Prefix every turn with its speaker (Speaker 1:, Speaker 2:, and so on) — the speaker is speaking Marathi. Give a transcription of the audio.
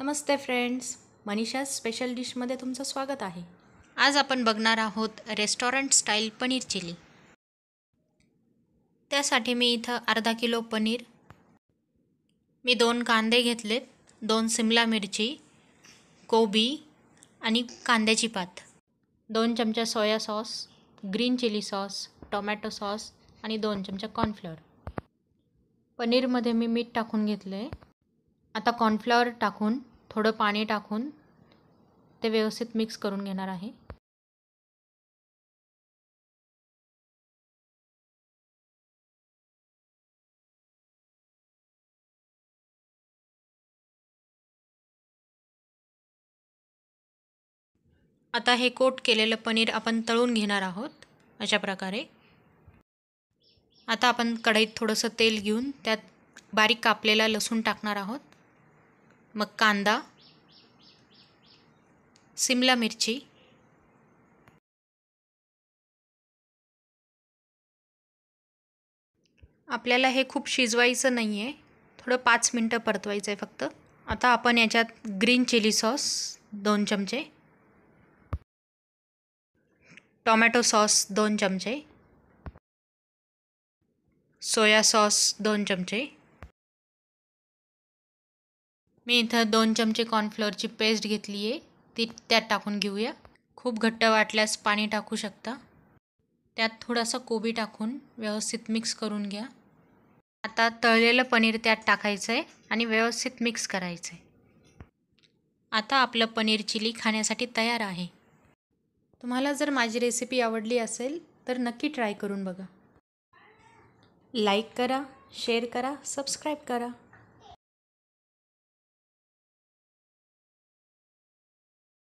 Speaker 1: नमस्ते फ्रेंड्स मनीषा स्पेशल डिशमध्ये तुमचं स्वागत आहे आज आपण बघणार आहोत रेस्टॉरंट स्टाईल पनीर चिली त्यासाठी मी इथं अर्धा किलो पनीर मी दोन कांदे घेतलेत दोन सिमला मिरची कोबी आणि कांद्याची पात दोन चमचा soya sauce green chilli sauce tomato sauce आणि दोन चमचा कॉर्नफ्लोअर पनीरमध्ये मी मीठ टाकून घेतलं आहे आता कॉर्नफ्लॉवर टाकून थोडं पाणी टाकून ते व्यवस्थित मिक्स करून घेणार आहे
Speaker 2: आता हे कोट केलेलं
Speaker 1: पनीर आपण तळून घेणार आहोत अशा प्रकारे आता आपण कढईत थोडंसं तेल घेऊन त्यात बारीक कापलेला लसूण टाकणार आहोत मग कांदा सिमला मिरची आपल्याला हे खूप शिजवायचं नाही आहे थोडं पाच मिनटं परतवायचं आहे फक्त आता आपण याच्यात ग्रीन चिली सॉस दोन चमचे टोमॅटो सॉस दोन चमचे सोया सॉस दोन चमचे मी इथं दोन चमचे कॉर्नफ्लोअरची पेस्ट घेतली आहे ती त्यात टाकून घेऊया खूप घट्ट वाटल्यास पाणी टाकू शकता त्यात थोडासा कोबी टाकून व्यवस्थित मिक्स करून घ्या आता तळलेलं पनीर त्यात टाकायचं आहे आणि व्यवस्थित मिक्स करायचं आहे आता आपलं पनीर चिली खाण्यासाठी तयार आहे तुम्हाला जर माझी रेसिपी आवडली असेल तर नक्की ट्राय करून बघा लाईक करा शेअर करा सबस्क्राईब करा